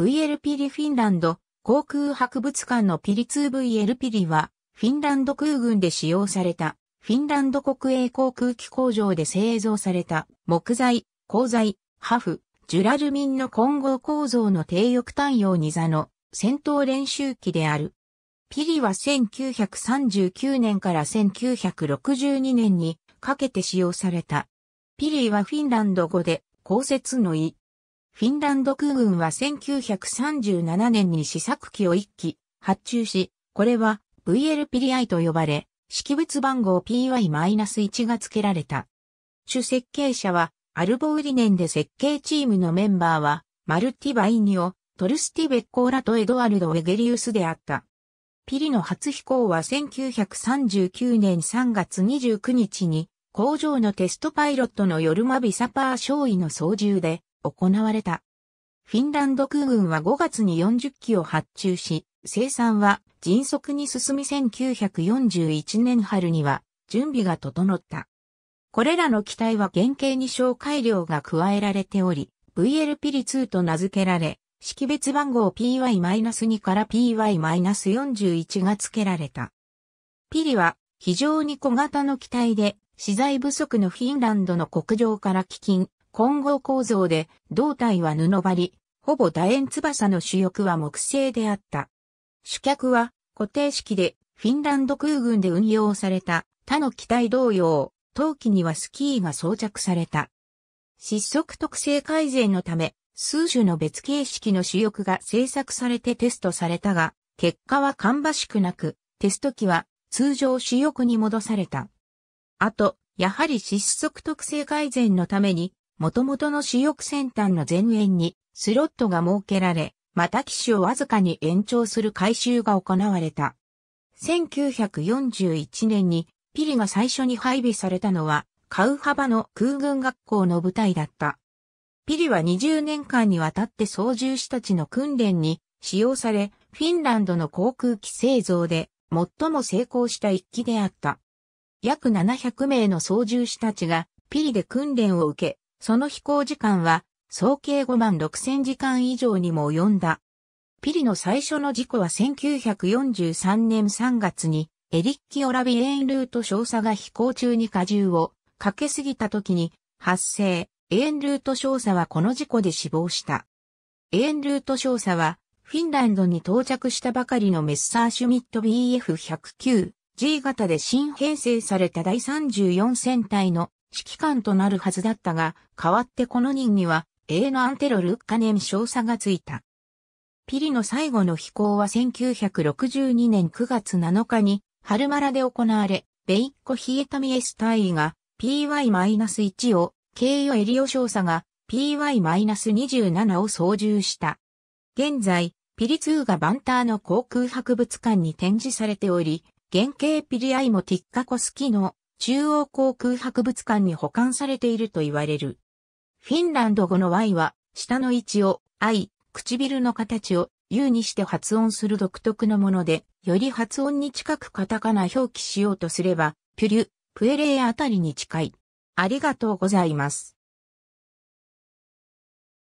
VLP リフィンランド航空博物館のピリ 2VLP リは、フィンランド空軍で使用された、フィンランド国営航空機工場で製造された、木材、鋼材、ハフ、ジュラルミンの混合構造の低翼単用2座の戦闘練習機である。ピリは1939年から1962年にかけて使用された。ピリはフィンランド語で、降雪の意、フィンランド空軍は1937年に試作機を1機発注し、これは VLPDI と呼ばれ、識別番号 PY-1 が付けられた。主設計者はアルボウリネンで設計チームのメンバーはマルティ・バイニオ、トルスティ・ベッコーラとエドワルド・エゲリウスであった。ピリの初飛行は1939年3月29日に工場のテストパイロットのヨルマビサパー少尉の操縦で行われた。フィンランド空軍は5月に40機を発注し、生産は迅速に進み1941年春には準備が整った。これらの機体は原型に小改良が加えられており、v l p リ2と名付けられ、識別番号 PY-2 から PY-41 が付けられた。ピリは非常に小型の機体で資材不足のフィンランドの国情から基金、混合構造で、胴体は布張り、ほぼ楕円翼の主翼は木製であった。主脚は固定式で、フィンランド空軍で運用された他の機体同様、冬季にはスキーが装着された。失速特性改善のため、数種の別形式の主翼が製作されてテストされたが、結果は芳しくなく、テスト機は通常主翼に戻された。あと、やはり失速特性改善のために、元々の主翼先端の前縁にスロットが設けられ、また機種をわずかに延長する改修が行われた。1941年にピリが最初に配備されたのはカウハバの空軍学校の部隊だった。ピリは20年間にわたって操縦士たちの訓練に使用され、フィンランドの航空機製造で最も成功した一機であった。約700名の操縦士たちがピリで訓練を受け、その飛行時間は、総計5万6000時間以上にも及んだ。ピリの最初の事故は1943年3月に、エリッキ・オラビエーンルート少佐が飛行中に荷重をかけすぎた時に発生。エーンルート少佐はこの事故で死亡した。エーンルート少佐は、フィンランドに到着したばかりのメッサーシュミット BF109G 型で新編成された第34戦隊の指揮官となるはずだったが、代わってこの任には、A のアンテロ・ルッカネン少佐がついた。ピリの最後の飛行は1962年9月7日に、春マラで行われ、ベイッコ・ヒエタミエス大尉が PY-1 を、ケイヨ・エリオ少佐が PY-27 を操縦した。現在、ピリ2がバンターの航空博物館に展示されており、原型ピリアイモティッカコス機能中央航空博物館に保管されていると言われる。フィンランド語の Y は、下の位置を I、唇の形を U にして発音する独特のもので、より発音に近くカタカナ表記しようとすれば、ピュリュ、プエレーあたりに近い。ありがとうございます。